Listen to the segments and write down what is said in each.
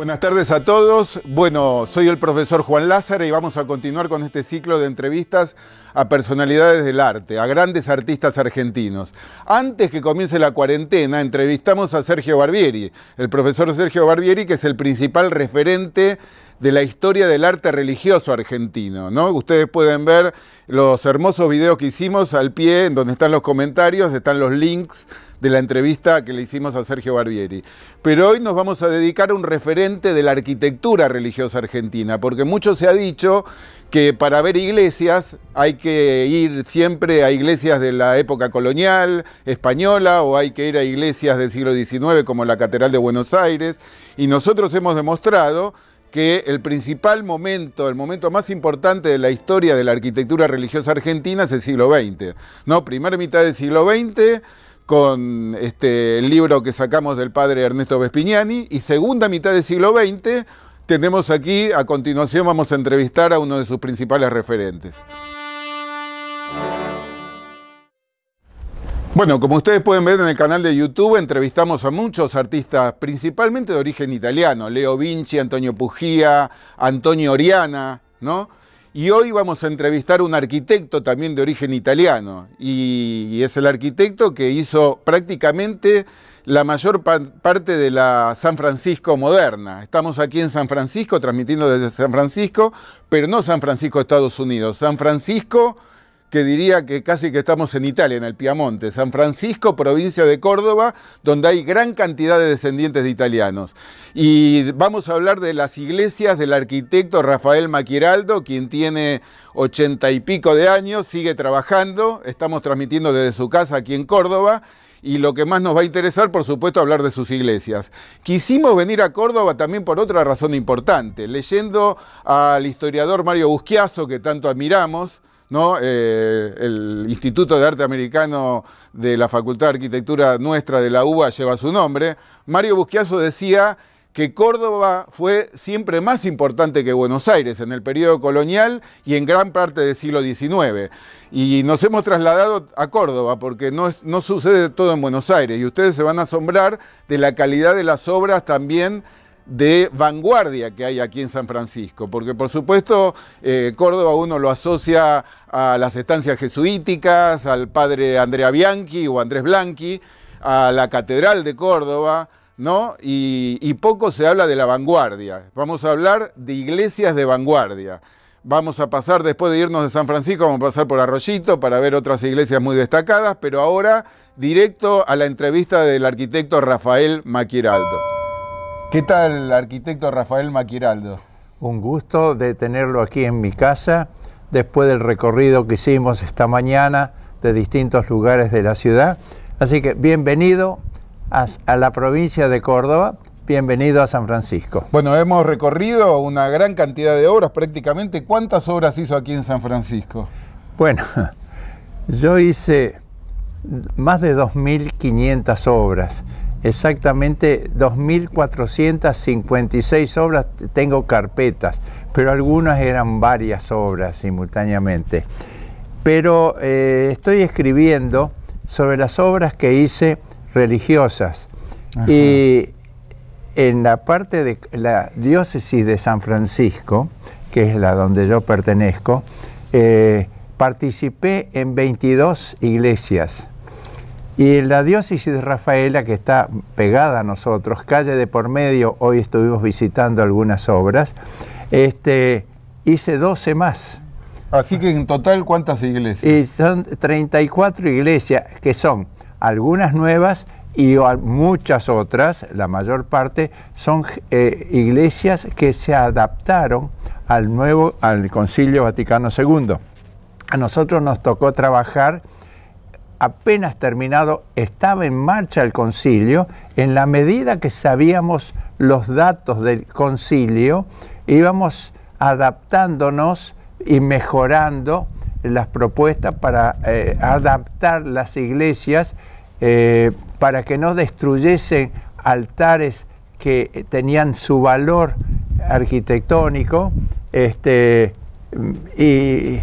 Buenas tardes a todos. Bueno, soy el profesor Juan Lázaro y vamos a continuar con este ciclo de entrevistas a personalidades del arte, a grandes artistas argentinos. Antes que comience la cuarentena, entrevistamos a Sergio Barbieri, el profesor Sergio Barbieri, que es el principal referente de la historia del arte religioso argentino, ¿no? Ustedes pueden ver los hermosos videos que hicimos al pie, en donde están los comentarios, están los links de la entrevista que le hicimos a Sergio Barbieri. Pero hoy nos vamos a dedicar a un referente de la arquitectura religiosa argentina, porque mucho se ha dicho que para ver iglesias hay que ir siempre a iglesias de la época colonial española o hay que ir a iglesias del siglo XIX como la Catedral de Buenos Aires. Y nosotros hemos demostrado que el principal momento, el momento más importante de la historia de la arquitectura religiosa argentina es el siglo XX. ¿no? Primera mitad del siglo XX, con este, el libro que sacamos del padre Ernesto Vespignani, y segunda mitad del siglo XX, tenemos aquí, a continuación vamos a entrevistar a uno de sus principales referentes. Bueno, como ustedes pueden ver en el canal de YouTube, entrevistamos a muchos artistas, principalmente de origen italiano, Leo Vinci, Antonio Pujía Antonio Oriana, ¿no? Y hoy vamos a entrevistar a un arquitecto también de origen italiano, y es el arquitecto que hizo prácticamente la mayor parte de la San Francisco moderna. Estamos aquí en San Francisco, transmitiendo desde San Francisco, pero no San Francisco, Estados Unidos, San Francisco, que diría que casi que estamos en Italia, en el Piamonte, San Francisco, provincia de Córdoba, donde hay gran cantidad de descendientes de italianos. Y vamos a hablar de las iglesias del arquitecto Rafael Maquiraldo, quien tiene ochenta y pico de años, sigue trabajando, estamos transmitiendo desde su casa aquí en Córdoba y lo que más nos va a interesar, por supuesto, hablar de sus iglesias. Quisimos venir a Córdoba también por otra razón importante, leyendo al historiador Mario Busquiazo, que tanto admiramos, ¿no? Eh, el Instituto de Arte Americano de la Facultad de Arquitectura nuestra de la UBA lleva su nombre, Mario Busquiazo decía que Córdoba fue siempre más importante que Buenos Aires en el periodo colonial y en gran parte del siglo XIX. Y nos hemos trasladado a Córdoba porque no sucede todo en Buenos Aires y ustedes se van a asombrar de la calidad de las obras también de vanguardia que hay aquí en San Francisco, porque por supuesto eh, Córdoba uno lo asocia a las estancias jesuíticas, al padre Andrea Bianchi o Andrés Blanqui, a la Catedral de Córdoba, ¿no? Y, y poco se habla de la vanguardia. Vamos a hablar de iglesias de vanguardia. Vamos a pasar, después de irnos de San Francisco, vamos a pasar por Arroyito para ver otras iglesias muy destacadas, pero ahora directo a la entrevista del arquitecto Rafael Maquiraldo. ¿Qué tal, arquitecto Rafael Maquiraldo? Un gusto de tenerlo aquí en mi casa después del recorrido que hicimos esta mañana de distintos lugares de la ciudad. Así que bienvenido a, a la provincia de Córdoba, bienvenido a San Francisco. Bueno, hemos recorrido una gran cantidad de obras prácticamente. ¿Cuántas obras hizo aquí en San Francisco? Bueno, yo hice más de 2.500 obras exactamente 2.456 obras, tengo carpetas, pero algunas eran varias obras simultáneamente. Pero eh, estoy escribiendo sobre las obras que hice religiosas. Y en la parte de la diócesis de San Francisco, que es la donde yo pertenezco, eh, participé en 22 iglesias y la diócesis de Rafaela, que está pegada a nosotros, calle de por medio, hoy estuvimos visitando algunas obras, este, hice 12 más. Así que en total, ¿cuántas iglesias? Y son 34 iglesias, que son algunas nuevas y muchas otras, la mayor parte, son eh, iglesias que se adaptaron al nuevo, al Concilio Vaticano II. A nosotros nos tocó trabajar apenas terminado, estaba en marcha el concilio, en la medida que sabíamos los datos del concilio, íbamos adaptándonos y mejorando las propuestas para eh, adaptar las iglesias eh, para que no destruyesen altares que tenían su valor arquitectónico. Este, y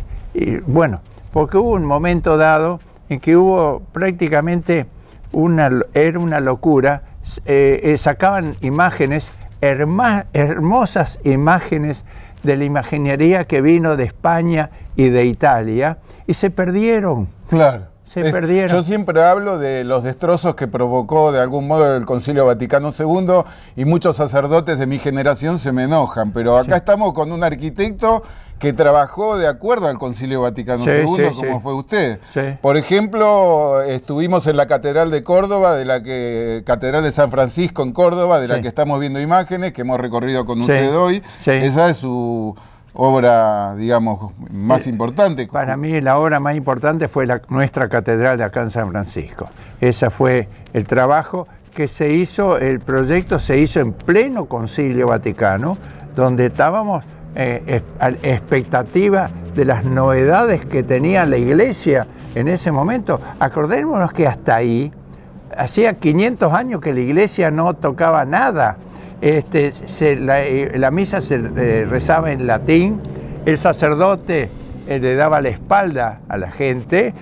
bueno, porque hubo un momento dado en que hubo prácticamente una, era una locura, eh, eh, sacaban imágenes, hermosas imágenes de la imaginería que vino de España y de Italia, y se perdieron. Claro. Yo siempre hablo de los destrozos que provocó de algún modo el Concilio Vaticano II y muchos sacerdotes de mi generación se me enojan, pero acá estamos con un arquitecto que trabajó de acuerdo al Concilio Vaticano II, como fue usted. Por ejemplo, estuvimos en la Catedral de Córdoba, de la que Catedral de San Francisco en Córdoba, de la que estamos viendo imágenes, que hemos recorrido con usted hoy. Esa es su obra, digamos, más eh, importante. Para mí la obra más importante fue nuestra catedral de acá en San Francisco. Ese fue el trabajo que se hizo, el proyecto se hizo en pleno concilio vaticano, donde estábamos eh, a expectativa de las novedades que tenía la iglesia en ese momento. Acordémonos que hasta ahí hacía 500 años que la iglesia no tocaba nada este, eh, la, misa se eh, rezaba en latín, el sacerdote eh, le daba la espalda a la gente,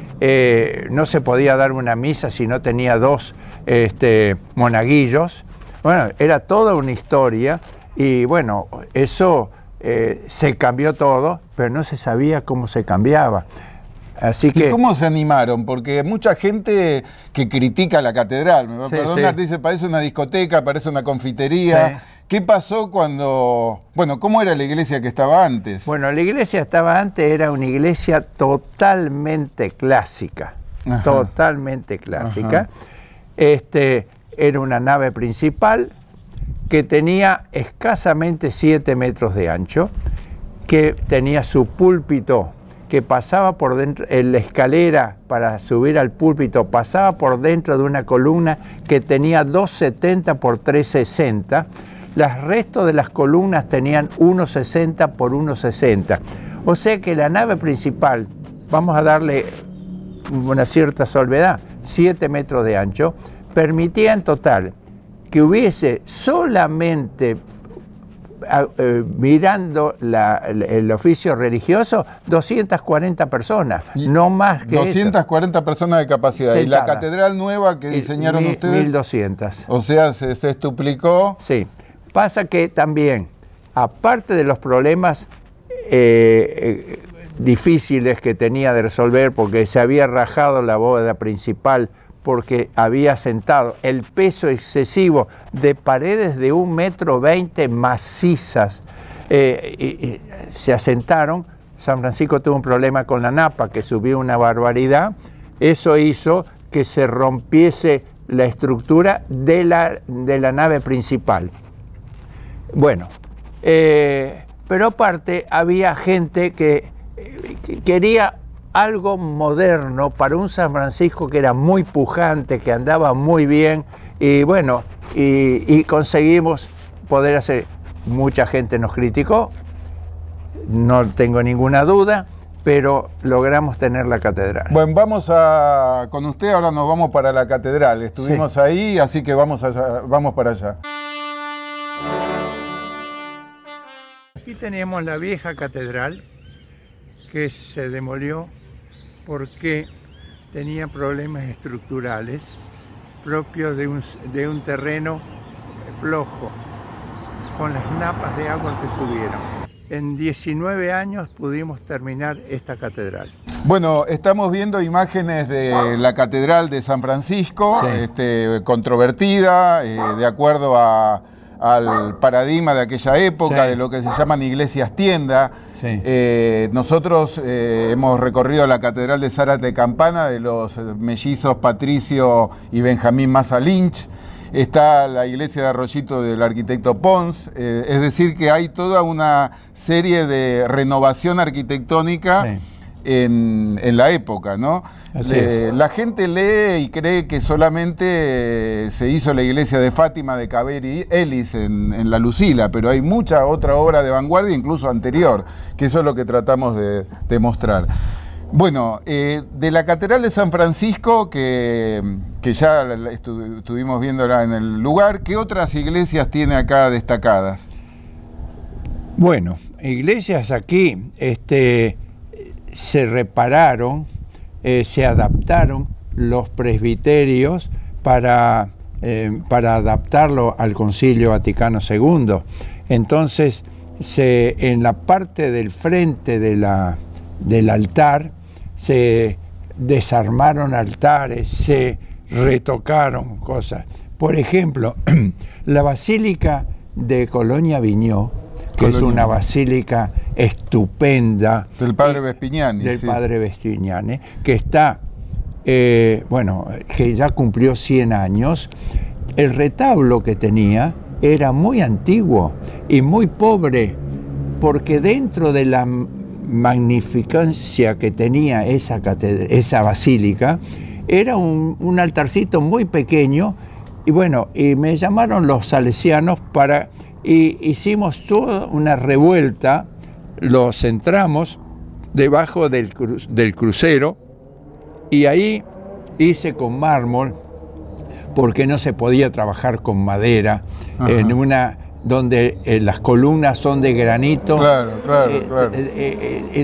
no se podía dar una misa si no tenía dos este, monaguillos. Bueno, era toda una historia y bueno, eso se cambió todo, pero no se sabía cómo se cambiaba. ¿Y cómo se animaron? Porque mucha gente que critica la catedral, me va a perdonar, dice, parece una discoteca, parece una confitería. ¿Qué pasó cuando... Bueno, ¿cómo era la iglesia que estaba antes? Bueno, la iglesia estaba antes, era una iglesia totalmente clásica, totalmente clásica. Este, era una nave principal que tenía escasamente 7 metros de ancho, que tenía su púlpito que pasaba por dentro, en la escalera para subir al púlpito, pasaba por dentro de una columna que tenía 270 por 360, las restos de las columnas tenían 160 por 160. O sea que la nave principal, vamos a darle una cierta solvedad, 7 metros de ancho, permitía en total que hubiese solamente eh, mirando el oficio religioso, 240 personas, no más que 240 personas de capacidad. Y la catedral nueva que eh, diseñaron ustedes. 1200. O sea, se, estuplicó. Sí. Pasa que también, aparte de los problemas eh, difíciles que tenía de resolver, porque se había rajado la bóveda principal porque había sentado el peso excesivo de paredes de un metro veinte macizas. Eh, se asentaron. San Francisco tuvo un problema con la napa, que subió una barbaridad. Eso hizo que se rompiese la estructura de la, de la nave principal. Bueno, eh, pero aparte había gente que eh, quería algo moderno para un San Francisco que era muy pujante, que andaba muy bien y bueno, y, conseguimos poder hacer. Mucha gente nos criticó, no tengo ninguna duda, pero logramos tener la catedral. Bueno, vamos a, con usted, ahora nos vamos para la catedral. Estuvimos ahí, así que vamos, vamos para allá. Aquí teníamos la vieja catedral que se demolió porque tenía problemas estructurales propios de un, terreno flojo, con las napas de agua que subieron. En 19 años pudimos terminar esta catedral. Bueno, estamos viendo imágenes de la Catedral de San Francisco, este, controvertida, eh, de acuerdo a al paradigma de aquella época, de lo que se llaman iglesias tienda. Eh, nosotros eh, hemos recorrido la Catedral de Zárate Campana, de los eh, mellizos Patricio y Benjamín Massa Lynch. Está la iglesia de Arroyito del arquitecto Pons. es decir, que hay toda una serie de renovación arquitectónica en, la época, ¿no? la gente lee y cree que solamente eh, se hizo la iglesia de Fátima de Caveri Ellis en, en, La Lucila, pero hay mucha otra obra de vanguardia, incluso anterior, que eso es lo que tratamos de, demostrar mostrar. Bueno, eh, de la Catedral de San Francisco, que, ya estuvimos viéndola en el lugar, ¿qué otras iglesias tiene acá destacadas? Bueno, iglesias aquí, este, se repararon, eh, se adaptaron los presbiterios para, eh, adaptarlo al Concilio Vaticano II. Entonces, en la parte del frente del altar se desarmaron altares, se retocaron cosas. Por ejemplo, la basílica de Colonia Viñó, que es una basílica estupenda. Del padre eh, Vespignani. Del padre Vespignani, que está, eh, bueno, que ya cumplió 100 años. El retablo que tenía era muy antiguo y muy pobre, porque dentro de la magnificencia que tenía esa, esa basílica, era un, altarcito muy pequeño y bueno, y me llamaron los salesianos para, y hicimos toda una revuelta los centramos debajo del, del crucero y ahí hice con mármol porque no se podía trabajar con madera en una donde eh, las columnas son de granito. Claro, claro, eh,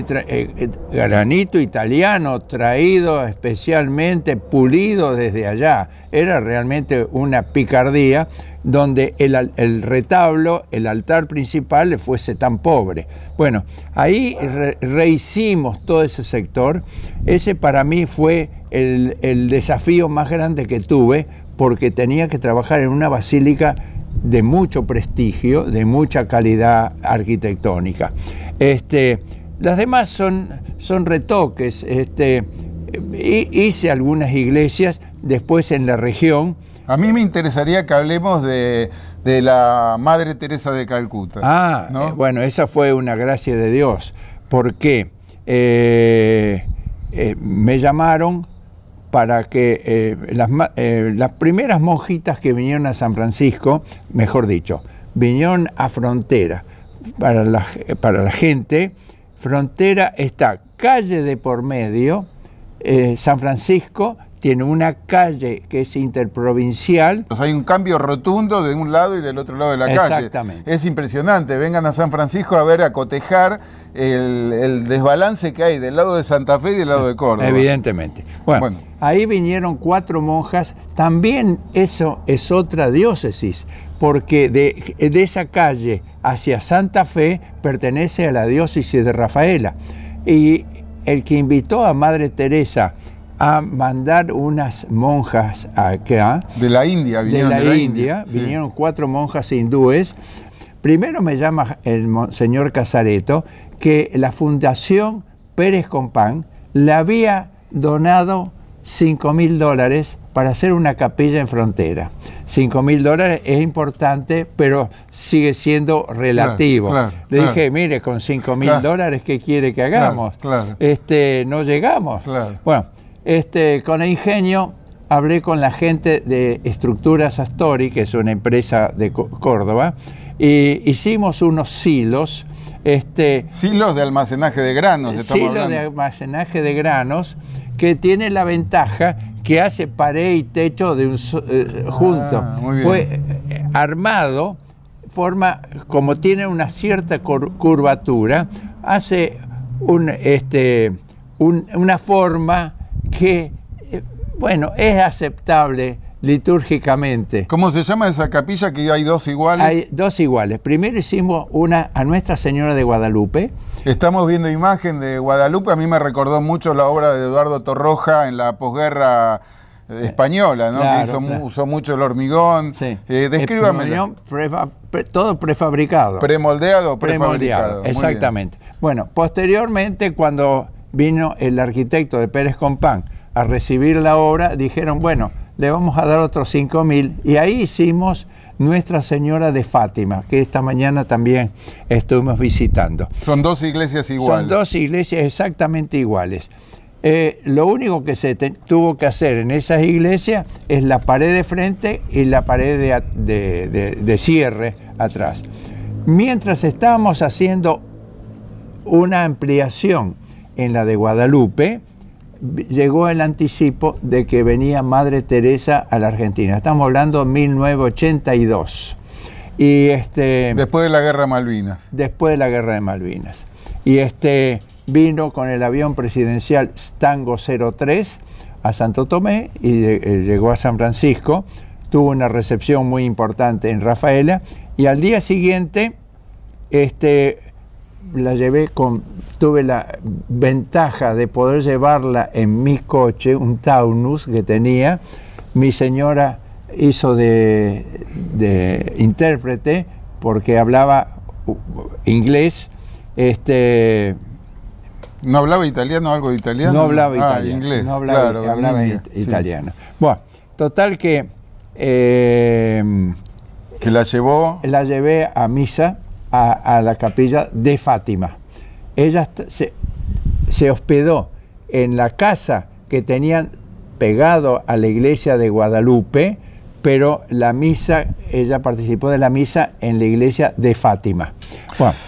claro. Eh, granito italiano traído especialmente, pulido desde allá. Era realmente una picardía donde el, retablo, el altar principal, fuese tan pobre. Bueno, ahí rehicimos todo ese sector. Ese para mí fue el desafío más grande que tuve porque tenía que trabajar en una basílica de mucho prestigio, de mucha calidad arquitectónica. Este, las demás son, son retoques. Este, eh, hice algunas iglesias después en la región. A mí me interesaría que hablemos de, la Madre Teresa de Calcuta. Ah, eh, bueno, esa fue una gracia de Dios, porque eh, me llamaron para que eh, las, eh, las, primeras monjitas que vinieron a San Francisco, mejor dicho, vinieron a Frontera. Para la, para la gente, Frontera está calle de por medio, eh, San Francisco tiene una calle que es interprovincial. hay un cambio rotundo de un lado y del otro lado de la calle. Exactamente. Es impresionante. Vengan a San Francisco a ver, a cotejar el, desbalance que hay del lado de Santa Fe y del lado de Córdoba. Evidentemente. Bueno, ahí vinieron cuatro monjas. También eso es otra diócesis, porque de esa calle hacia Santa Fe pertenece a la diócesis de Rafaela. Y el que invitó a Madre Teresa a mandar unas monjas acá. De la India, vinieron. De la, India, vinieron cuatro monjas hindúes. Primero me llama el señor Casareto que la Fundación Pérez Compán le había donado cinco mil dólares para hacer una capilla en frontera. cinco mil dólares es importante, pero sigue siendo relativo. Le dije, mire, con cinco mil dólares, ¿qué quiere que hagamos? Este, no llegamos. Bueno, este, con el ingenio hablé con la gente de Estructuras Astori, que es una empresa de Córdoba, y hicimos unos silos. Este, silos de almacenaje de granos. Silos de almacenaje de granos que tiene la ventaja que hace pared y techo de un eh, junto. Ah, eh, armado, forma, como tiene una cierta curvatura, hace este, una forma que, eh, bueno, es aceptable litúrgicamente. ¿Cómo se llama esa capilla que hay dos iguales? Hay dos iguales. Primero hicimos una a Nuestra Señora de Guadalupe. Estamos viendo imagen de Guadalupe. A mí me recordó mucho la obra de Eduardo Torroja en la posguerra eh, española, ¿no? que usó mucho el hormigón. Sí. Eh, todo prefabricado. Premoldeado, prefabricado. Premoldeado, exactamente. Bueno, posteriormente cuando vino el arquitecto de Pérez Compán a recibir la obra, dijeron, bueno, le vamos a dar otros 5.000 mil. Y ahí hicimos Nuestra Señora de Fátima, que esta mañana también estuvimos visitando. Son dos iglesias iguales. Son dos iglesias exactamente iguales. Eh, lo único que se tuvo que hacer en esas iglesias es la pared de frente y la pared de cierre atrás. Mientras estábamos haciendo una ampliación en la de Guadalupe, llegó el anticipo de que venía Madre Teresa a la Argentina. Estamos hablando de 1982. Y este, después de la Guerra de Malvinas. Después de la Guerra de Malvinas. Y este, vino con el avión presidencial Stango 03 a Santo Tomé y eh, llegó a San Francisco. Tuvo una recepción muy importante en Rafaela. Y al día siguiente, este, la llevé con, tuve la ventaja de poder llevarla en mi coche, un Taunus que tenía. Mi señora hizo de, intérprete porque hablaba uh, inglés. Este, ¿No hablaba italiano, algo de italiano? No hablaba ah, italiano. No hablaba, italiano. Bueno, total que... Eh, que la llevó... La llevé a misa a, la capilla de Fátima. Ella se, hospedó en la casa que tenían pegado a la iglesia de Guadalupe, pero la misa, ella participó de la misa en la iglesia de Fátima.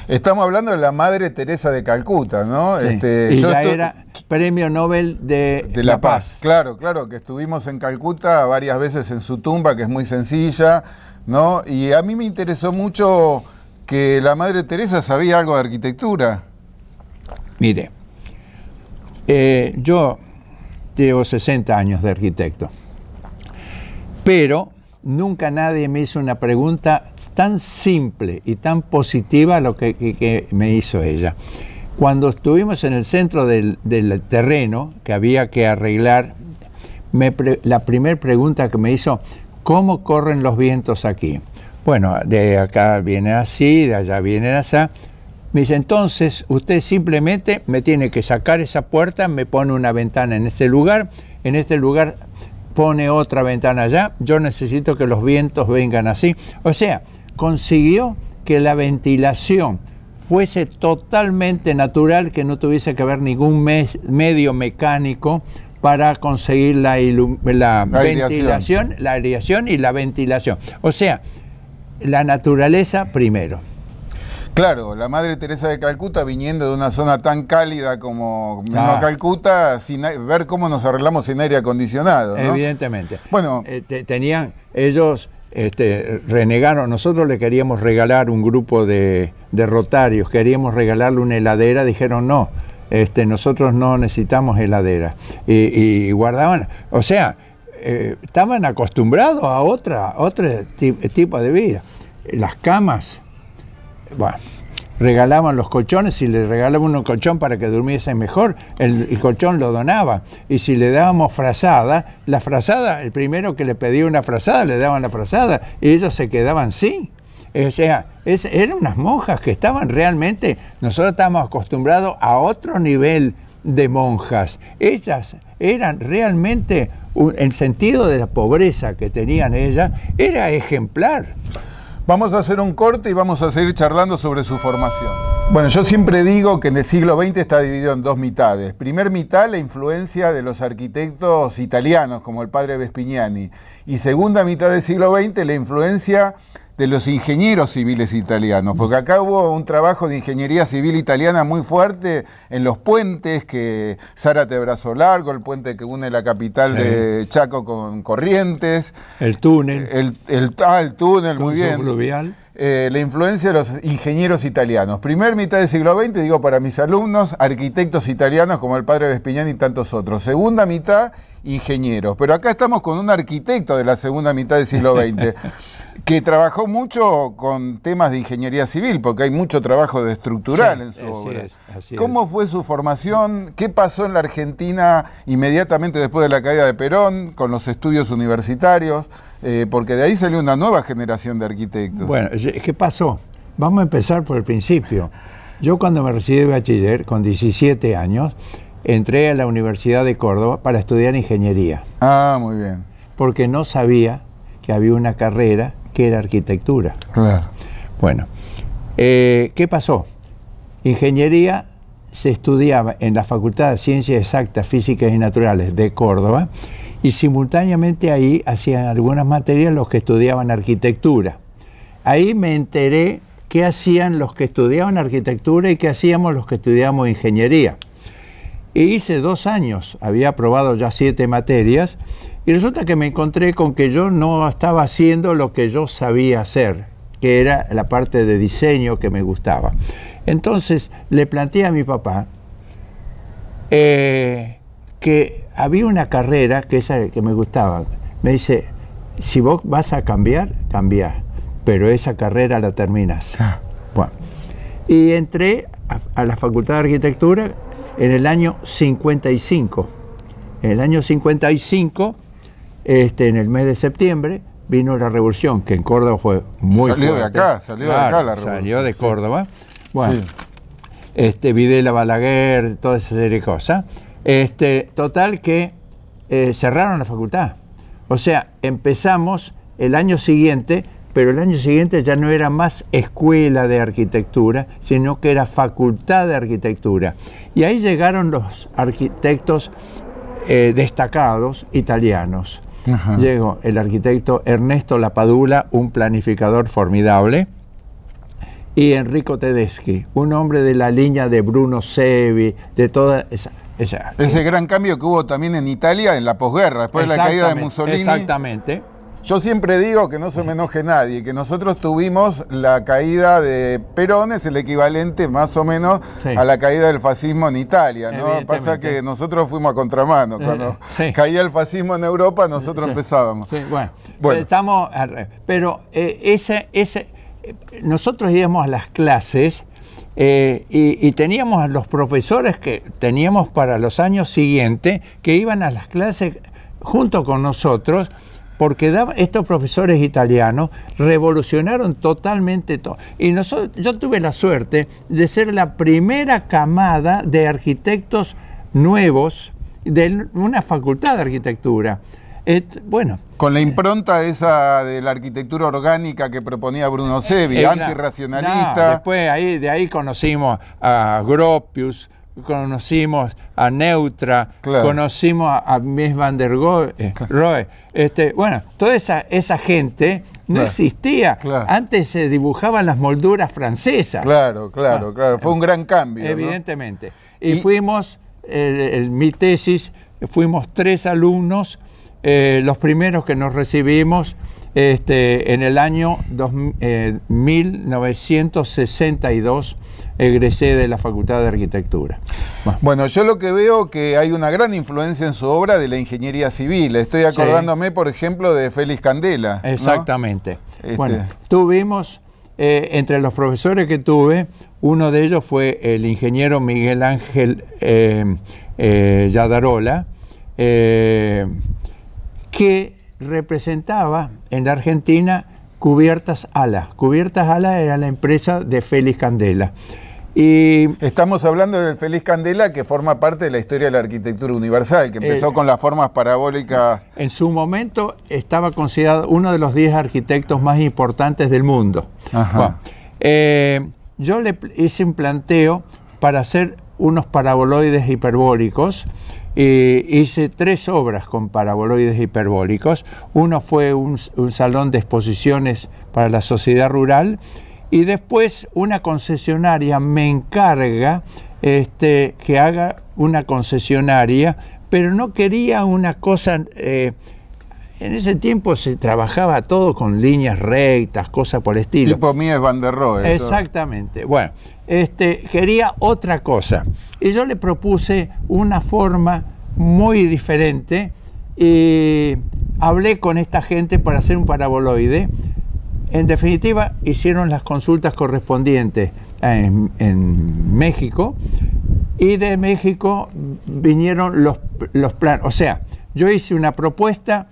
Estamos hablando de la Madre Teresa de Calcuta, ¿no? Ella este, era premio Nobel de, la, paz. Claro, claro, que estuvimos en Calcuta varias veces en su tumba, que es muy sencilla, ¿no? Y a mí me interesó mucho que la Madre Teresa sabía algo de arquitectura. Mire, eh, yo llevo 60 años de arquitecto, pero nunca nadie me hizo una pregunta tan simple y tan positiva lo que, me hizo ella. Cuando estuvimos en el centro del, terreno que había que arreglar, la primera pregunta que me hizo, ¿cómo corren los vientos aquí? Bueno, de acá viene así, de allá viene así. Me dice, entonces usted simplemente me tiene que sacar esa puerta, me pone una ventana en este lugar, en este lugar pone otra ventana allá, yo necesito que los vientos vengan así. O sea, consiguió que la ventilación fuese totalmente natural, que no tuviese que haber ningún medio mecánico para conseguir la, ventilación, la aireación y la ventilación. O sea, la naturaleza primero. Claro, la Madre Teresa de Calcuta, viniendo de una zona tan cálida como ah. Calcuta, sin, ver cómo nos arreglamos sin aire acondicionado. Evidentemente. Bueno, eh, tenían ellos este, renegaron. Nosotros le queríamos regalar un grupo de, de, rotarios, queríamos regalarle una heladera, dijeron no. Este, nosotros no necesitamos heladera. Y, y guardaban, o sea, eh, estaban acostumbrados a otra, otro tipo de vida. Las camas, bueno, regalaban los colchones, si le regalaban un colchón para que durmiesen mejor, el, colchón lo donaba. Y si le dábamos frazada, la frazada, el primero que le pedía una frazada, le daban la frazada, y ellos se quedaban sin. O sea, eran unas monjas que estaban realmente, nosotros estábamos acostumbrados a otro nivel de monjas. Ellas eran realmente, el sentido de la pobreza que tenían ellas era ejemplar. Vamos a hacer un corte y vamos a seguir charlando sobre su formación. Bueno, yo siempre digo que en el siglo XX está dividido en dos mitades. Primer mitad, la influencia de los arquitectos italianos, como el padre Vespignani. Y segunda mitad del siglo XX, la influencia de los ingenieros civiles italianos, porque acá hubo un trabajo de ingeniería civil italiana muy fuerte en los puentes que Zárate Brazo Largo, el puente que une la capital de Chaco con Corrientes. El túnel. El, ah, túnel, muy bien. Fluvial. Eh, la influencia de los ingenieros italianos. Primer mitad del siglo XX, digo para mis alumnos, arquitectos italianos como el padre Vespiñán y tantos otros. Segunda mitad, ingenieros. Pero acá estamos con un arquitecto de la segunda mitad del siglo XX. Que trabajó mucho con temas de ingeniería civil, porque hay mucho trabajo de estructural en su obra. ¿Cómo fue su formación? ¿Qué pasó en la Argentina inmediatamente después de la caída de Perón con los estudios universitarios? Eh, porque de ahí salió una nueva generación de arquitectos. Bueno, ¿qué pasó? Vamos a empezar por el principio. Yo cuando me recibí de bachiller, con 17 años, entré a la Universidad de Córdoba para estudiar ingeniería. Ah, muy bien. Porque no sabía que había una carrera que era arquitectura. Claro. Bueno, eh, ¿qué pasó? Ingeniería se estudiaba en la Facultad de Ciencias Exactas, Físicas y Naturales de Córdoba y simultáneamente ahí hacían algunas materias los que estudiaban arquitectura. Ahí me enteré qué hacían los que estudiaban arquitectura y qué hacíamos los que estudiamos ingeniería. E hice dos años, había aprobado ya siete materias y resulta que me encontré con que yo no estaba haciendo lo que yo sabía hacer, que era la parte de diseño que me gustaba. Entonces le planteé a mi papá eh, que había una carrera que esa que me gustaba. Me dice, si vos vas a cambiar, cambia... pero esa carrera la terminas. Ah. Y entré a la Facultad de Arquitectura en el año 55. En el año 55 este, en el mes de septiembre vino la revolución, que en Córdoba fue muy salió de acá, salió de acá la revolución. Salió de Córdoba. Bueno, este, Videla Balaguer, toda esa serie de cosas. Este, total que eh, cerraron la facultad. O sea, empezamos el año siguiente, pero el año siguiente ya no era más escuela de arquitectura, sino que era facultad de arquitectura. Y ahí llegaron los arquitectos eh, destacados italianos. Llegó el arquitecto Ernesto Lapadula, un planificador formidable, y Enrico Tedeschi, un hombre de la línea de Bruno Sevi, de toda esa, Ese gran cambio que hubo también en Italia en la posguerra, después de la caída de Mussolini. Exactamente. Yo siempre digo que no se me enoje nadie, que nosotros tuvimos la caída de Perón, es el equivalente más o menos a la caída del fascismo en Italia, ¿no? Pasa que nosotros fuimos a contramano. Eh, Cuando caía el fascismo en Europa, nosotros empezábamos. Bueno, estamos. Pero eh, ese, ese, eh, nosotros íbamos a las clases. y, teníamos a los profesores que teníamos para los años siguientes que iban a las clases junto con nosotros porque estos profesores italianos revolucionaron totalmente todo. Y nosotros, yo tuve la suerte de ser la primera camada de arquitectos nuevos de una facultad de arquitectura. bueno. Con la impronta esa de la arquitectura orgánica que proponía Bruno Sevi, eh, eh, antirracionalista. después ahí, de ahí conocimos a Gropius, conocimos a Neutra, conocimos a, Miss van der eh, Este, bueno, toda esa, esa gente no existía. Antes se dibujaban las molduras francesas. Claro, claro, ah, claro. Fue un gran cambio. Evidentemente. Y, fuimos, en mi tesis, fuimos tres alumnos, eh, los primeros que nos recibimos este, en el año 1962 egresé de la Facultad de Arquitectura. Bueno, yo lo que veo que hay una gran influencia en su obra de la ingeniería civil. Estoy acordándome, por ejemplo, de Félix Candela. Exactamente. Este, bueno, tuvimos, eh, entre los profesores que tuve, uno de ellos fue el ingeniero Miguel Ángel eh, eh, Yadarola, que representaba en la Argentina Cubiertas Alas. Cubiertas Alas era la empresa de Félix Candela. Estamos hablando del Feliz Candela, que forma parte de la historia de la arquitectura universal, que empezó eh, con las formas parabólicas. En su momento estaba considerado uno de los diez arquitectos más importantes del mundo. Eh, yo le hice un planteo para hacer unos paraboloides hiperbólicos. hice tres obras con paraboloides hiperbólicos. Uno fue un salón de exposiciones para la sociedad rural y después una concesionaria me encarga este, que haga una concesionaria, pero no quería una cosa... Eh, en ese tiempo se trabajaba todo con líneas rectas, cosas por el estilo. Tipo mío es Van der Rohe. Exactamente. Bueno, este, quería otra cosa. Y yo le propuse una forma muy diferente. Y eh, hablé con esta gente para hacer un paraboloide en definitiva, hicieron las consultas correspondientes en, México y de México vinieron los, los planos. O sea, yo hice una propuesta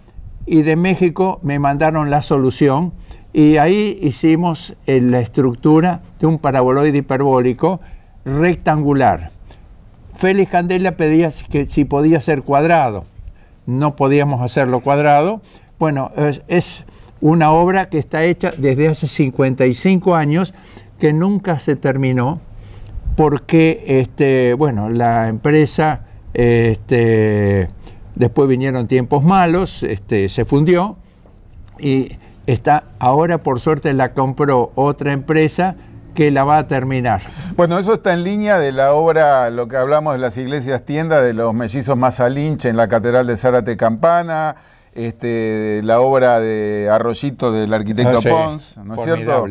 y de México me mandaron la solución y ahí hicimos eh, la estructura de un paraboloide hiperbólico rectangular. Félix Candela pedía que si podía ser cuadrado. No podíamos hacerlo cuadrado. Bueno, es, es una obra que está hecha desde hace 55 años, que nunca se terminó, porque este, bueno, la empresa este, después vinieron tiempos malos, este, se fundió y está ahora por suerte la compró otra empresa que la va a terminar. Bueno, eso está en línea de la obra, lo que hablamos de las iglesias tiendas, de los mellizos mazalínche en la Catedral de Zárate Campana, este, la obra de Arroyito del arquitecto ah, Pons, ¿no es cierto?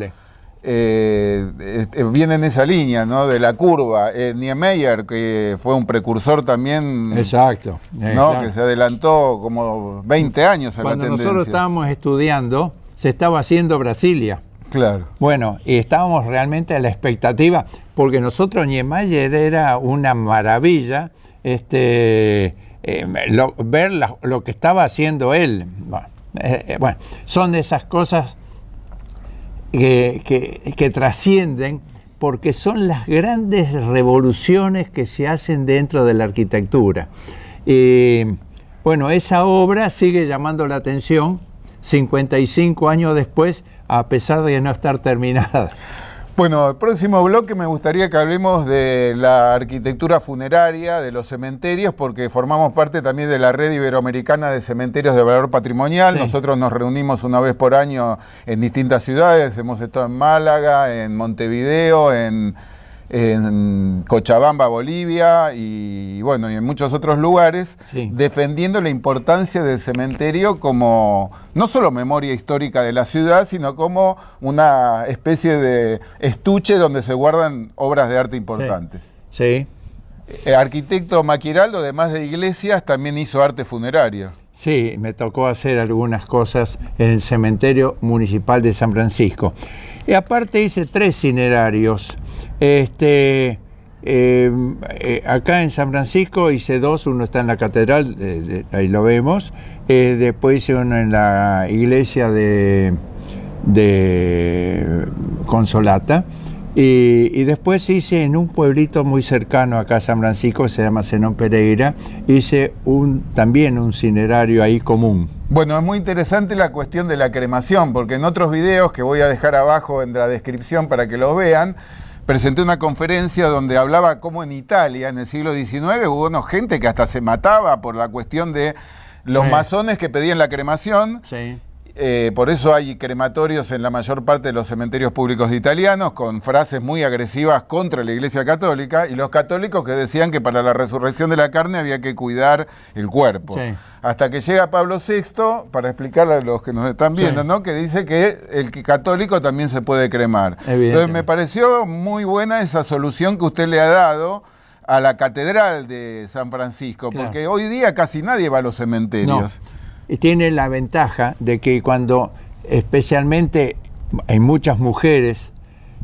Eh, este, viene en esa línea, ¿no? De la curva. Eh, Niemeyer, que fue un precursor también. Exacto. ¿no? Que se adelantó como 20 años a Cuando la tendencia. nosotros estábamos estudiando, se estaba haciendo Brasilia. Claro. Bueno, y estábamos realmente a la expectativa, porque nosotros Niemeyer era una maravilla. Este Em, ver lo que estaba haciendo él. Bueno, eh, eh, son esas cosas que, trascienden porque son las grandes revoluciones que se hacen dentro de la arquitectura. Em, bueno, esa obra sigue llamando la atención 55 años después, a pesar de no estar terminada. Bueno, el próximo bloque me gustaría que hablemos de la arquitectura funeraria, de los cementerios, porque formamos parte también de la red iberoamericana de cementerios de valor patrimonial. Nosotros nos reunimos una vez por año en distintas ciudades, hemos estado en Málaga, en Montevideo, en en Cochabamba, Bolivia y bueno, y en muchos otros lugares, defendiendo la importancia del cementerio como no solo memoria histórica de la ciudad, sino como una especie de estuche donde se guardan obras de arte importantes. Sí. El eh, arquitecto Maquiraldo, además de iglesias, también hizo arte funerario. Sí, me tocó hacer algunas cosas en el cementerio municipal de San Francisco. Y aparte hice tres cinerarios. Este, eh, eh, acá en San Francisco hice dos, uno está en la catedral, ahí lo vemos. Eh, después hice uno en la iglesia de Consolata y, después hice en un pueblito muy cercano acá a San Francisco, se llama Zenón Pereira, hice un, también un cinerario ahí común. Bueno, es muy interesante la cuestión de la cremación, porque en otros videos que voy a dejar abajo en la descripción para que los vean, presenté una conferencia donde hablaba cómo en Italia, en el siglo XIX, hubo gente que hasta se mataba por la cuestión de los masones que pedían la cremación. Sí eh, por eso hay crematorios en la mayor parte de los cementerios públicos italianos con frases muy agresivas contra la Iglesia Católica y los católicos que decían que para la resurrección de la carne había que cuidar el cuerpo. Hasta que llega Pablo VI, para explicarle a los que nos están viendo, ¿no? que dice que el católico también se puede cremar. Entonces me pareció muy buena esa solución que usted le ha dado a la catedral de San Francisco, porque hoy día casi nadie va a los cementerios tiene la ventaja de que cuando especialmente hay muchas mujeres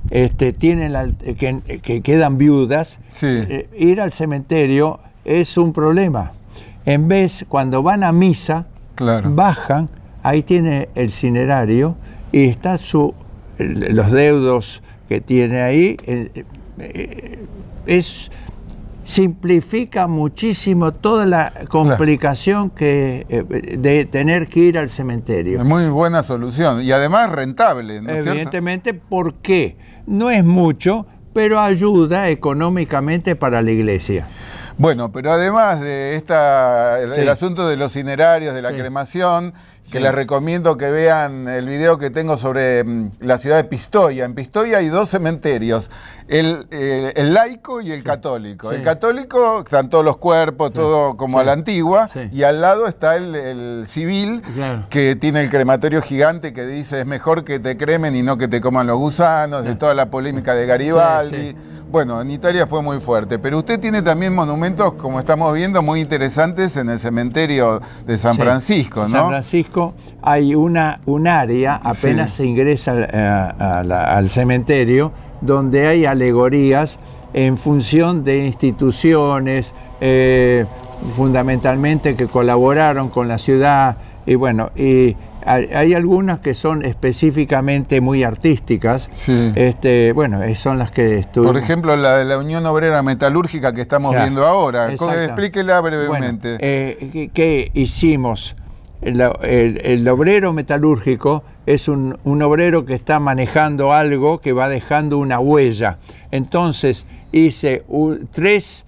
este, tienen que, quedan viudas, eh, ir al cementerio es un problema. En vez, cuando van a misa, bajan, ahí tiene el cinerario y está su, los deudos que tiene ahí. Eh, eh, es simplifica muchísimo toda la complicación que, eh, de tener que ir al cementerio. Muy buena solución y además rentable. ¿no Evidentemente, ¿cierto? ¿por qué? No es mucho, pero ayuda económicamente para la iglesia. Bueno, pero además de esta, el, asunto de los itinerarios de la cremación, que les recomiendo que vean el video que tengo sobre mm, la ciudad de Pistoia. En Pistoia hay dos cementerios, el, el, laico y el católico. El católico están todos los cuerpos, todo como a la antigua, y al lado está el, civil, que tiene el crematorio gigante que dice es mejor que te cremen y no que te coman los gusanos, de toda la polémica de Garibaldi. Bueno, en Italia fue muy fuerte, pero usted tiene también monumentos, como estamos viendo, muy interesantes en el cementerio de San Francisco, ¿no? San Francisco hay una, un área, apenas se ingresa eh, al cementerio, donde hay alegorías en función de instituciones, eh, fundamentalmente que colaboraron con la ciudad, y bueno, y hay algunas que son específicamente muy artísticas. Este, bueno, eh, son las que estudié. Por ejemplo, la de la Unión Obrera Metalúrgica que estamos viendo ahora. Explíquela brevemente. Eh, ¿Qué hicimos? El, obrero metalúrgico es un, obrero que está manejando algo que va dejando una huella. Entonces hice tres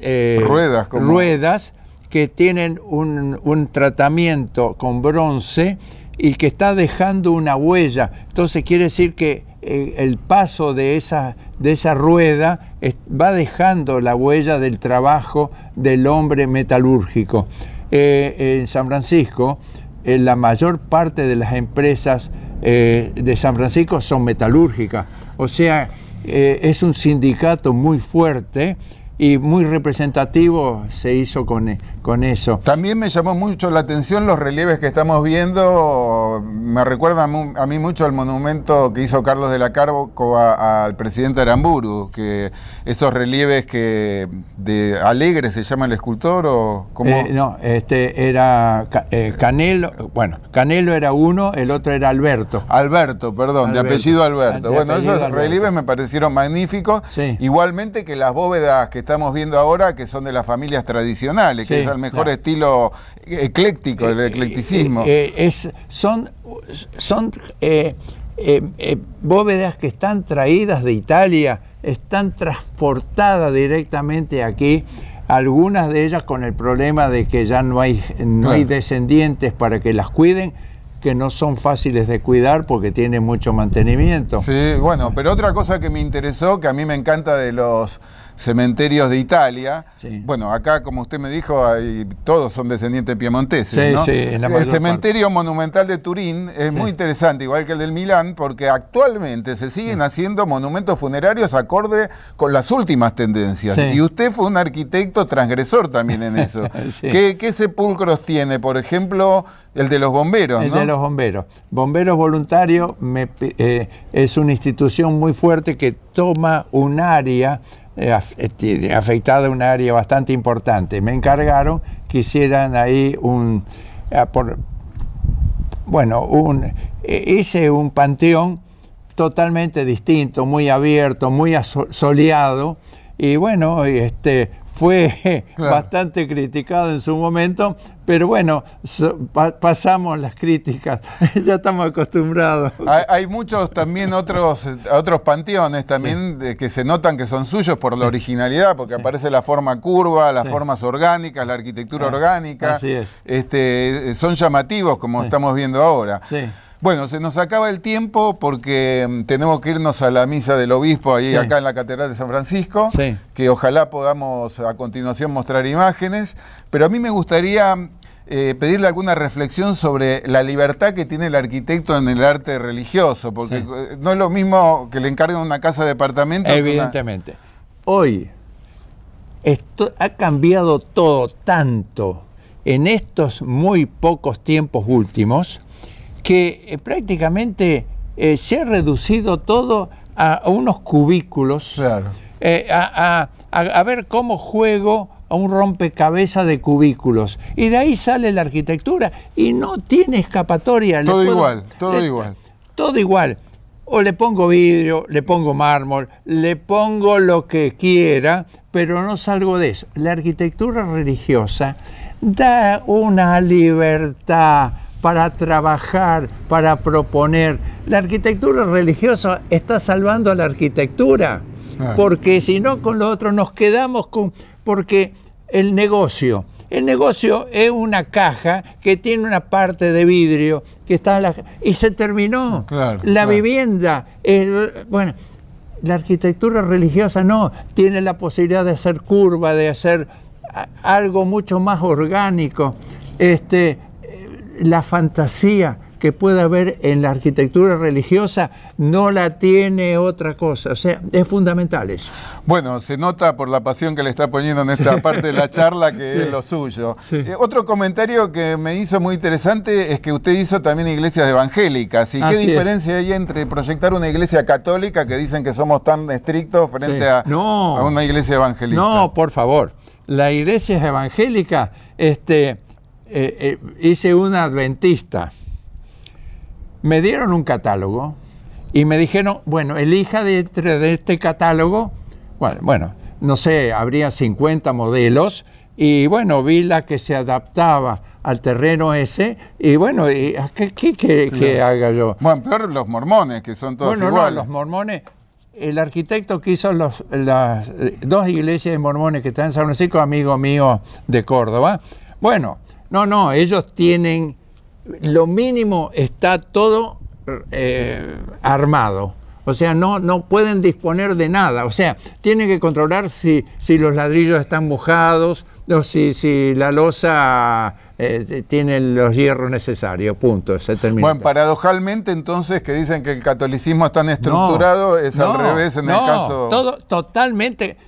eh, ruedas, ruedas que tienen un, tratamiento con bronce y que está dejando una huella. Entonces quiere decir que eh, el paso de esa, de esa rueda va dejando la huella del trabajo del hombre metalúrgico. Eh, en San Francisco, eh, la mayor parte de las empresas de San Francisco son metalúrgicas. O sea, es un sindicato muy fuerte y muy representativo se hizo con, e-, con eso. También me llamó mucho la atención los relieves que estamos viendo. Me recuerda a mí mucho al monumento que hizo Carlos de la Carbo al presidente Aramburu, que esos relieves que de Alegre se llama el escultor o cómo? Eh, no, este era eh, Canelo, bueno, Canelo era uno, el otro era Alberto. Alberto, perdón, de apellido Alberto. bueno, esos relieves me parecieron magníficos, igualmente que las bóvedas que estamos viendo ahora que son de las familias tradicionales, que el mejor estilo eh, ecléctico, el eh, eh, eclecticismo. Es, son son bóvedas que están traídas de Italia, están transportadas directamente aquí algunas de ellas con el problema de que ya no hay, no hay descendientes para que las cuiden que no son fáciles de cuidar porque tienen mucho mantenimiento. Sí, bueno, pero otra cosa que me interesó, que a mí me encanta de los cementerios de Italia. Bueno, acá, como usted me dijo, todos son descendientes piemonteses. ¿no? sí, en el cementerio monumental de Turín es muy interesante, igual que el del Milán, porque actualmente se siguen haciendo monumentos funerarios acorde con las últimas tendencias. Y usted fue un arquitecto transgresor también en eso. ¿Qué, sepulcros tiene? Por ejemplo, el de los bomberos. El de los bomberos. Bomberos Voluntarios eh, es una institución muy fuerte que toma un área eh, este, afectada un área bastante importante. Me encargaron que hicieran ahí un, ah, bueno, un, e, hice un panteón totalmente distinto, muy abierto, muy soleado y bueno, este, fue bastante criticado en su momento, pero bueno, pasamos las críticas, ya estamos acostumbrados. Hay, muchos también otros, eh, otros panteones también que se notan que son suyos por la originalidad, porque aparece la forma curva, las formas orgánicas, la arquitectura ah, orgánica. Este, eh, son llamativos como estamos viendo ahora. Sí. Bueno, se nos acaba el tiempo porque mm, tenemos que irnos a la misa del obispo ahí acá en la Catedral de San Francisco, que ojalá podamos a continuación mostrar imágenes, pero a mí me gustaría mm, eh, pedirle alguna reflexión sobre la libertad que tiene el arquitecto en el arte religioso, porque eh, no es lo mismo que le encarguen una casa de departamento. Evidentemente. Hoy esto ha cambiado todo tanto en estos muy pocos tiempos últimos que eh, prácticamente eh, se ha reducido todo a, unos cubículos, eh, a, ver cómo juego a un rompecabezas de cubículos. Y de ahí sale la arquitectura y no tiene escapatoria. Todo igual, todo igual. Todo igual. O le pongo vidrio, le pongo mármol, le pongo lo que quiera, pero no salgo de eso. La arquitectura religiosa da una libertad para trabajar, para proponer. La arquitectura religiosa está salvando a la arquitectura, ah. porque si no con lo otro nos quedamos con... porque el negocio, el negocio es una caja que tiene una parte de vidrio que está la, y se terminó. la vivienda, bueno, la arquitectura religiosa no tiene la posibilidad de hacer curva, de hacer algo mucho más orgánico. Este, la fantasía que puede haber en la arquitectura religiosa no la tiene otra cosa. O sea, es fundamental eso. Bueno, se nota por la pasión que le está poniendo en esta parte de la charla que es lo suyo. Eh, otro comentario que me hizo muy interesante es que usted hizo también iglesias evangélicas. ¿Y qué diferencia hay entre proyectar una iglesia católica que dicen que somos tan estrictos frente a, una iglesia evangélica? No, por favor. La iglesia es evangélica, este eh, eh, hice un adventista. Me dieron un catálogo y me dijeron, bueno, elija de, de este catálogo, bueno, no sé, habría 50 modelos y bueno, vi la que se adaptaba al terreno ese y bueno, ¿qué, haga yo? Bueno, los mormones, que son todos bueno, los mormones, el arquitecto que hizo los, las eh, dos iglesias de mormones que están en San Francisco, amigo mío de Córdoba, bueno, no, no, ellos tienen, lo mínimo está todo eh, armado. O sea, no, no pueden disponer de nada. O sea, tienen que controlar si, si los ladrillos están mojados o si, si la losa eh, tiene los hierros necesarios. Punto. Bueno, paradojalmente entonces que dicen que el catolicismo está tan estructurado es al revés en el caso. no, totalmente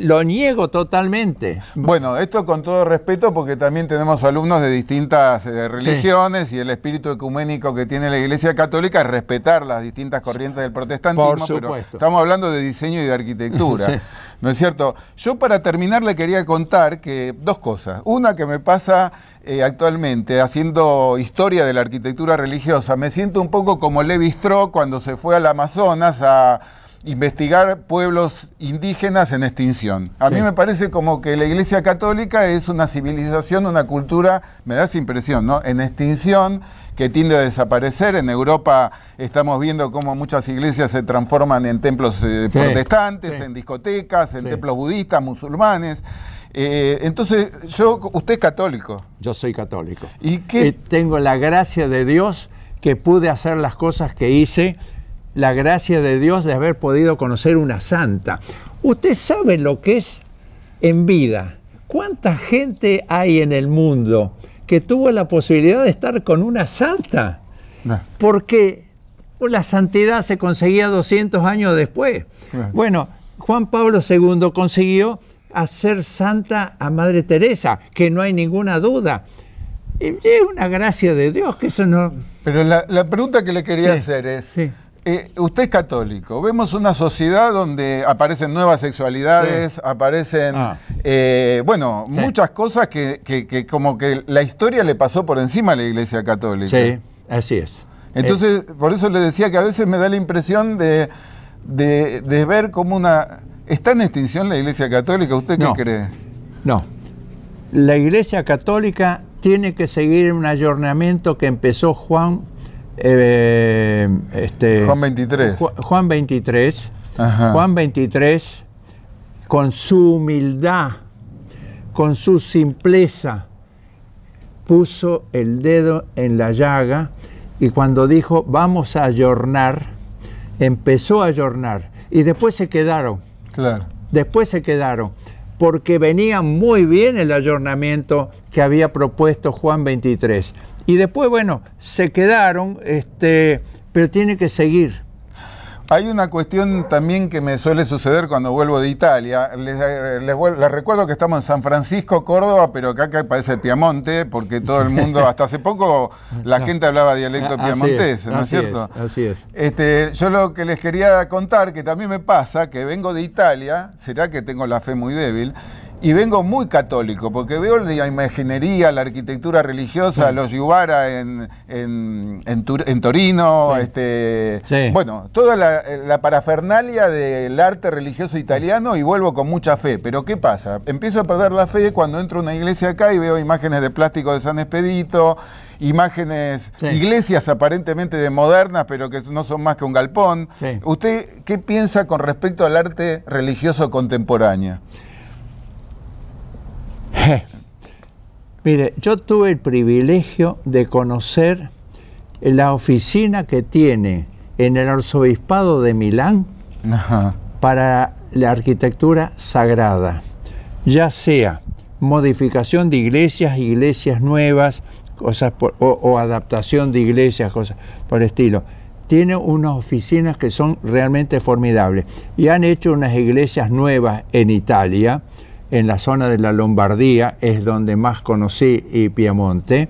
lo niego totalmente. Bueno, esto con todo respeto porque también tenemos alumnos de distintas eh, religiones y el espíritu ecuménico que tiene la Iglesia Católica es respetar las distintas corrientes del protestantismo, Por supuesto. pero estamos hablando de diseño y de arquitectura. ¿No es cierto? Yo para terminar le quería contar que dos cosas. Una que me pasa eh, actualmente haciendo historia de la arquitectura religiosa. Me siento un poco como Levi Stroh cuando se fue al Amazonas a investigar pueblos indígenas en extinción. A mí me parece como que la Iglesia Católica es una civilización, una cultura, me da esa impresión, ¿no? En extinción, que tiende a desaparecer. En Europa estamos viendo cómo muchas iglesias se transforman en templos eh, protestantes, en discotecas, en templos budistas, musulmanes. Eh, entonces, yo, usted es católico. Yo soy católico. ¿Y qué? Eh, tengo la gracia de Dios que pude hacer las cosas que hice la gracia de Dios de haber podido conocer una santa. Usted sabe lo que es en vida. ¿Cuánta gente hay en el mundo que tuvo la posibilidad de estar con una santa? Porque la santidad se conseguía 200 años después. Bueno, Juan Pablo II consiguió hacer santa a Madre Teresa, que no hay ninguna duda. Y Es una gracia de Dios que eso no... Pero la, pregunta que le quería hacer es, eh, usted es católico, vemos una sociedad donde aparecen nuevas sexualidades, aparecen, ah. eh, bueno, muchas cosas que, como que la historia le pasó por encima a la Iglesia Católica. Sí, así es. Entonces, eh. por eso le decía que a veces me da la impresión de, ver como una... ¿Está en extinción la Iglesia Católica? ¿Usted qué cree? No. La Iglesia Católica tiene que seguir un ayornamiento que empezó Juan eh, este, Juan 23. Juan 23. Juan 23, con su humildad, con su simpleza, puso el dedo en la llaga y cuando dijo, vamos a ayornar, empezó a ayornar. Y después se quedaron. Claro. Después se quedaron. Porque venía muy bien el ayornamiento que había propuesto Juan 23. Y después, bueno, se quedaron, este, pero tiene que seguir. Hay una cuestión también que me suele suceder cuando vuelvo de Italia. Les, eh, les, recuerdo que estamos en San Francisco, Córdoba, pero acá, parece el Piamonte, porque todo el mundo, hasta hace poco, la gente hablaba dialecto ah, piamontés, ¿no es cierto? así es. Este, yo lo que les quería contar, que también me pasa, que vengo de Italia, será que tengo la fe muy débil, y vengo muy católico, porque veo la imaginería, la arquitectura religiosa, los Yubara en, Torino, este, bueno, toda la, la, parafernalia del arte religioso italiano y vuelvo con mucha fe. Pero ¿qué pasa? Empiezo a perder la fe cuando entro a una iglesia acá y veo imágenes de plástico de San Expedito, imágenes, iglesias aparentemente de modernas, pero que no son más que un galpón. ¿Usted qué piensa con respecto al arte religioso contemporáneo? Mire, yo tuve el privilegio de conocer la oficina que tiene en el arzobispado de Milán para la arquitectura sagrada, ya sea modificación de iglesias, iglesias nuevas, cosas o, o, adaptación de iglesias, cosas por el estilo. Tiene unas oficinas que son realmente formidables y han hecho unas iglesias nuevas en Italia en la zona de la Lombardía es donde más conocí y Piemonte,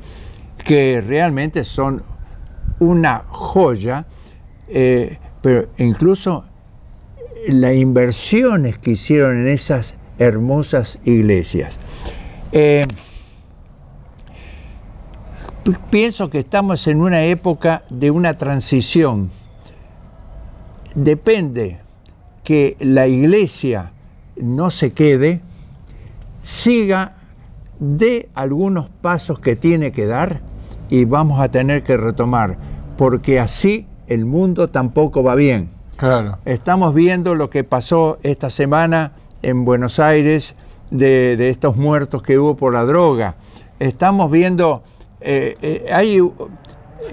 que realmente son una joya, eh, pero incluso las inversiones que hicieron en esas hermosas iglesias. Eh, pienso que estamos en una época de una transición. Depende que la iglesia no se quede, siga de algunos pasos que tiene que dar y vamos a tener que retomar, porque así el mundo tampoco va bien. Claro. Estamos viendo lo que pasó esta semana en Buenos Aires de, estos muertos que hubo por la droga. Estamos viendo, eh, eh, hay eh,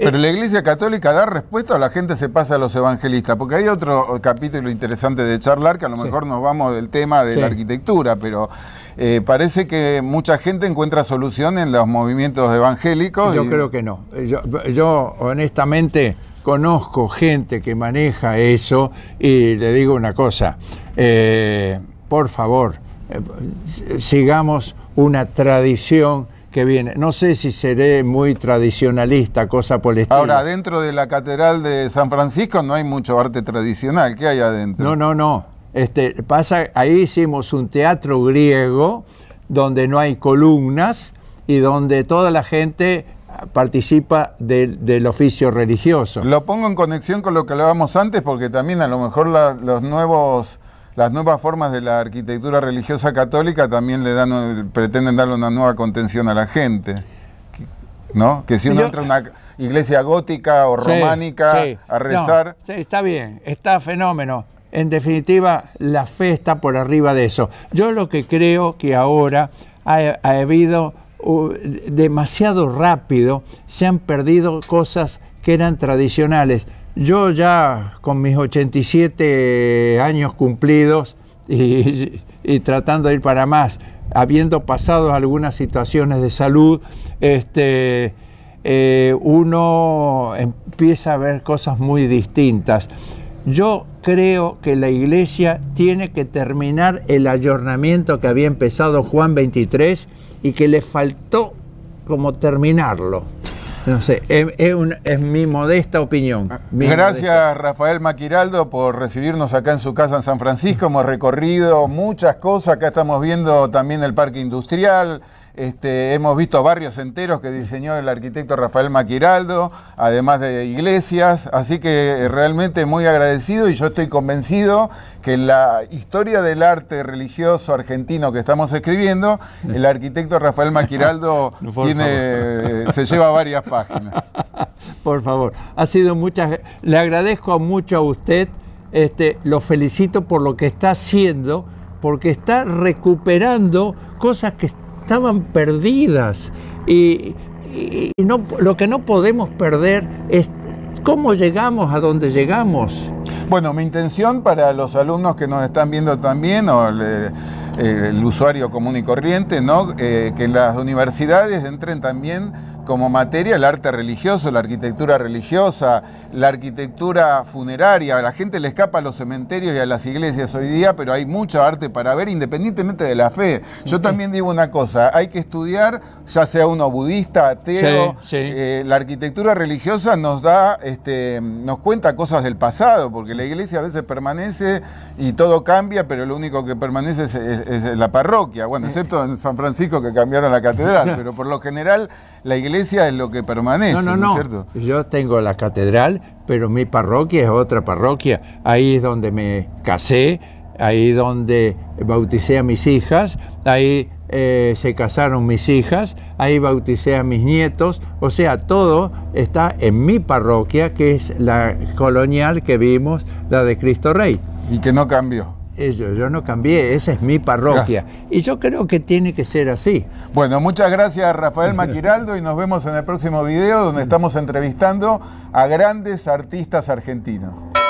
pero la Iglesia Católica da respuesta o la gente se pasa a los evangelistas, porque hay otro capítulo interesante de charlar que a lo mejor nos vamos del tema de la arquitectura, pero eh, parece que mucha gente encuentra solución en los movimientos evangélicos. Yo creo que no. Eh, yo, honestamente conozco gente que maneja eso y le digo una cosa, eh, por favor, sigamos una tradición que viene. No sé si seré muy tradicionalista, cosa por Ahora, dentro de la Catedral de San Francisco no hay mucho arte tradicional. ¿Qué hay adentro? No, no, no. Este, pasa, ahí hicimos un teatro griego donde no hay columnas y donde toda la gente participa del oficio religioso. Lo pongo en conexión con lo que hablábamos antes porque también a lo mejor los nuevos las nuevas formas de la arquitectura religiosa católica también le dan pretenden darle una nueva contención a la gente. ¿No? Que si uno entra a una iglesia gótica o románica a rezar. sí, está bien, está fenómeno. En definitiva, la fe está por arriba de eso. Yo lo que creo que ahora ha, habido uh, demasiado rápido, se han perdido cosas que eran tradicionales. Yo ya con mis 87 años cumplidos y, tratando de ir para más, habiendo pasado algunas situaciones de salud, este, eh, uno empieza a ver cosas muy distintas. Yo creo que la iglesia tiene que terminar el ayornamiento que había empezado Juan 23 y que le faltó como terminarlo. No sé, es, mi modesta opinión. Ah, gracias Rafael Maquiraldo por recibirnos acá en su casa en San Francisco. Hemos recorrido muchas cosas, acá estamos viendo también el parque industrial, este, hemos visto barrios enteros que diseñó el arquitecto Rafael Maquiraldo, además de iglesias, así que eh, realmente muy agradecido y yo estoy convencido que en la historia del arte religioso argentino que estamos escribiendo, el arquitecto Rafael Maquiraldo eh, se lleva varias páginas. Por favor, ha sido muchas... Le agradezco mucho a usted, este, lo felicito por lo que está haciendo, porque está recuperando cosas que estaban perdidas. Y, no, lo que no podemos perder es cómo llegamos a donde llegamos. Bueno, mi intención para los alumnos que nos están viendo también, o eh, el, usuario común y corriente, ¿no? Eh, que las universidades entren también como materia el arte religioso, la arquitectura religiosa, la arquitectura funeraria. A la gente le escapa a los cementerios y a las iglesias hoy día, pero hay mucho arte para ver independientemente de la fe. Yo también digo una cosa, hay que estudiar, ya sea uno budista, ateo, eh, la arquitectura religiosa nos da, este, nos cuenta cosas del pasado, porque la iglesia a veces permanece y todo cambia, pero lo único que permanece es, es la parroquia. Bueno, eh. excepto en San Francisco que cambiaron la catedral, pero por lo general la iglesia iglesia es lo que permanece, ¿no, no, no. no Yo tengo la catedral, pero mi parroquia es otra parroquia. Ahí es donde me casé, ahí es donde bauticé a mis hijas, ahí eh, se casaron mis hijas, ahí bauticé a mis nietos, o sea, todo está en mi parroquia, que es la colonial que vimos, la de Cristo Rey. Y que no cambió yo, no cambié, esa es mi parroquia. Ah. Y yo creo que tiene que ser así. Bueno, muchas gracias Rafael Maquiraldo y nos vemos en el próximo video donde estamos entrevistando a grandes artistas argentinos.